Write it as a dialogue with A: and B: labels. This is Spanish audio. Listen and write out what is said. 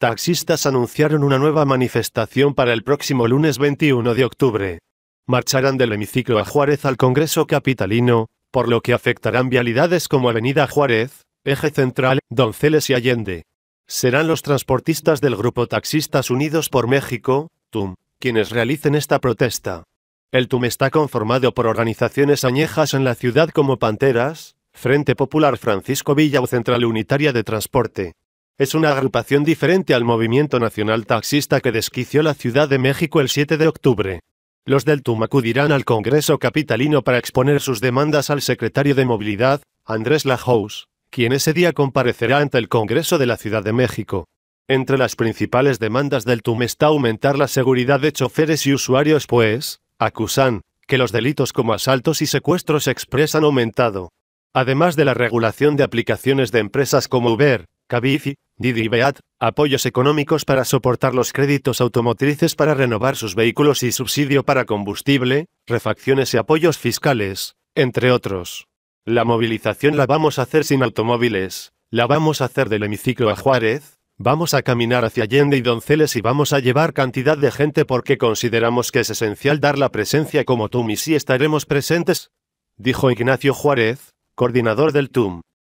A: Taxistas anunciaron una nueva manifestación para el próximo lunes 21 de octubre. Marcharán del hemiciclo a Juárez al Congreso Capitalino, por lo que afectarán vialidades como Avenida Juárez, Eje Central, Donceles y Allende. Serán los transportistas del Grupo Taxistas Unidos por México, TUM, quienes realicen esta protesta. El TUM está conformado por organizaciones añejas en la ciudad como Panteras, Frente Popular Francisco Villa o Central Unitaria de Transporte es una agrupación diferente al movimiento nacional taxista que desquició la Ciudad de México el 7 de octubre. Los del TUM acudirán al Congreso Capitalino para exponer sus demandas al secretario de Movilidad, Andrés Lajous, quien ese día comparecerá ante el Congreso de la Ciudad de México. Entre las principales demandas del TUM está aumentar la seguridad de choferes y usuarios, pues, acusan, que los delitos como asaltos y secuestros se han aumentado. Además de la regulación de aplicaciones de empresas como Uber, Cabify, Didi y Beat, apoyos económicos para soportar los créditos automotrices para renovar sus vehículos y subsidio para combustible, refacciones y apoyos fiscales, entre otros. La movilización la vamos a hacer sin automóviles, la vamos a hacer del hemiciclo a Juárez, vamos a caminar hacia Allende y Donceles y vamos a llevar cantidad de gente porque consideramos que es esencial dar la presencia como TUM y si estaremos presentes, dijo Ignacio Juárez, coordinador del TUM.